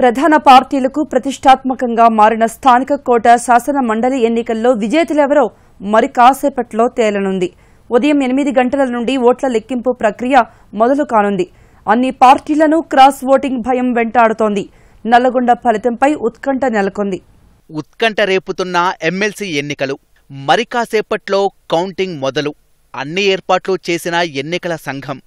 ప్రధాన పార్టీలకు ప్రతిష్టాత్మకంగా మారిన స్థానిక కోట శాసన మండలి ఎన్నికల్లో విజేతలెవరో మరి కాసేపట్లో తేలనుంది ఉదయం ఎనిమిది గంటల నుండి ఓట్ల లెక్కింపు ప్రక్రియ మొదలు కానుంది అన్ని పార్టీలను క్రాస్ ఓటింగ్ భయం వెంటాడుతోంది నల్లగొండ ఫలితంపై ఉత్కంఠ నెలకొంది ఉత్కంఠ రేపుతున్న ఎమ్మెల్సీ ఎన్నికలు మరి కాసేపట్లో కౌంటింగ్ మొదలు అన్ని ఏర్పాట్లు చేసిన ఎన్నికల సంఘం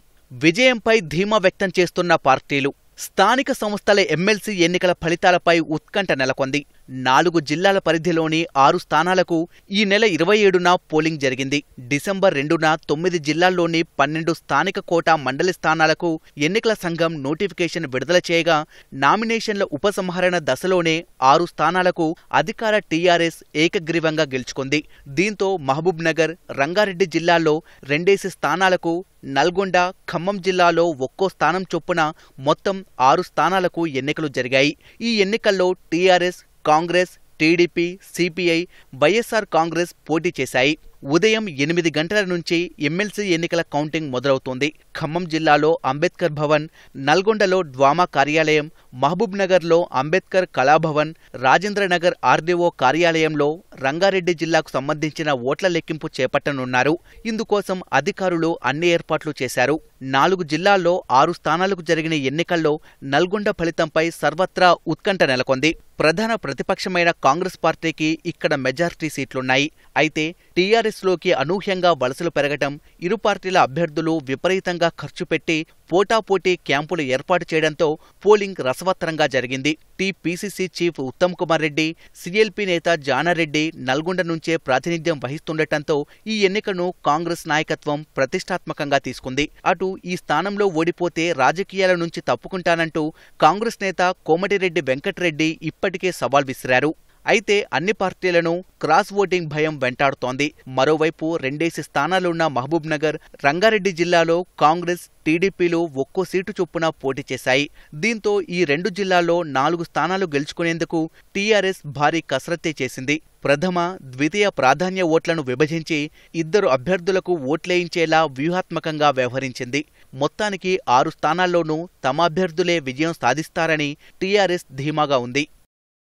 విజయంపై ధీమా వ్యక్తం చేస్తున్న పార్టీలు స్థానిక సంస్థల ఎమ్మెల్సీ ఎన్నికల ఫలితాలపై ఉత్కంఠ నెలకొంది నాలుగు జిల్లాల పరిధిలోని ఆరు స్థానాలకు ఈ నెల ఇరవై ఏడున పోలింగ్ జరిగింది డిసెంబర్ రెండున తొమ్మిది జిల్లాల్లోని పన్నెండు స్థానిక కోటా మండలి స్థానాలకు ఎన్నికల సంఘం నోటిఫికేషన్ విడుదల చేయగా నామినేషన్ల ఉపసంహరణ దశలోనే ఆరు స్థానాలకు అధికార టీఆర్ఎస్ ఏకగ్రీవంగా గెలుచుకుంది దీంతో మహబూబ్ నగర్ రంగారెడ్డి జిల్లాల్లో రెండేసి స్థానాలకు నల్గొండ ఖమ్మం జిల్లాలో ఒక్కో స్థానం చొప్పున మొత్తం ఆరు స్థానాలకు ఎన్నికలు జరిగాయి ఈ ఎన్నికల్లో టీఆర్ఎస్ కాంగ్రెస్ టీడీపీ సిపిఐ వైఎస్ఆర్ కాంగ్రెస్ పోటీ చేశాయి ఉదయం ఎనిమిది గంటల నుంచి ఎమ్మెల్సీ ఎన్నికల కౌంటింగ్ మొదలవుతోంది ఖమ్మం జిల్లాలో అంబేద్కర్ భవన్ నల్గొండలో డ్వామా కార్యాలయం మహబూబ్నగర్లో అంబేద్కర్ కళాభవన్ రాజేంద్రనగర్ ఆర్డీఓ కార్యాలయంలో రంగారెడ్డి జిల్లాకు సంబంధించిన ఓట్ల లెక్కింపు చేపట్టనున్నారు ఇందుకోసం అధికారులు అన్ని ఏర్పాట్లు చేశారు నాలుగు జిల్లాల్లో ఆరు స్థానాలకు జరిగిన ఎన్నికల్లో నల్గొండ ఫలితంపై సర్వత్రా ఉత్కంఠ నెలకొంది ప్రధాన ప్రతిపక్షమైన కాంగ్రెస్ పార్టీకి ఇక్కడ మెజార్టీ సీట్లున్నాయి అయితే టీఆర్ఎస్లోకి అనూహ్యంగా వలసలు పెరగటం ఇరు పార్టీల అభ్యర్థులు విపరీతంగా ఖర్చు పెట్టి పోటాపోటీ క్యాంపులు ఏర్పాటు చేయడంతో పోలింగ్ రస రసవత్తరంగా జరిగింది టీపీసీసీ చీఫ్ ఉత్తమ్ కుమార్ రెడ్డి సిఎల్పీ నేత జానారెడ్డి నల్గొండ నుంచే ప్రాతినిధ్యం వహిస్తుండటంతో ఈ ఎన్నికను కాంగ్రెస్ నాయకత్వం ప్రతిష్టాత్మకంగా తీసుకుంది అటు ఈ స్థానంలో ఓడిపోతే రాజకీయాల నుంచి తప్పుకుంటానంటూ కాంగ్రెస్ నేత కోమటిరెడ్డి వెంకటరెడ్డి ఇప్పటికే సవాల్ విసిరారు అయితే అన్ని పార్టీలను క్రాస్ ఓటింగ్ భయం వెంటాడుతోంది మరోవైపు రెండేసి స్థానాలున్న మహబూబ్నగర్ రంగారెడ్డి జిల్లాలో కాంగ్రెస్ టీడీపీలు ఒక్కో సీటు చొప్పున పోటీ చేశాయి దీంతో ఈ రెండు జిల్లాల్లో నాలుగు స్థానాలు గెలుచుకునేందుకు టీఆర్ఎస్ భారీ కసరత్తే చేసింది ప్రథమ ద్వితీయ ప్రాధాన్య ఓట్లను విభజించి ఇద్దరు అభ్యర్థులకు ఓట్లేయించేలా వ్యూహాత్మకంగా వ్యవహరించింది మొత్తానికి ఆరు స్థానాల్లోనూ తమ అభ్యర్థులే విజయం సాధిస్తారని టీఆర్ఎస్ ధీమాగా ఉంది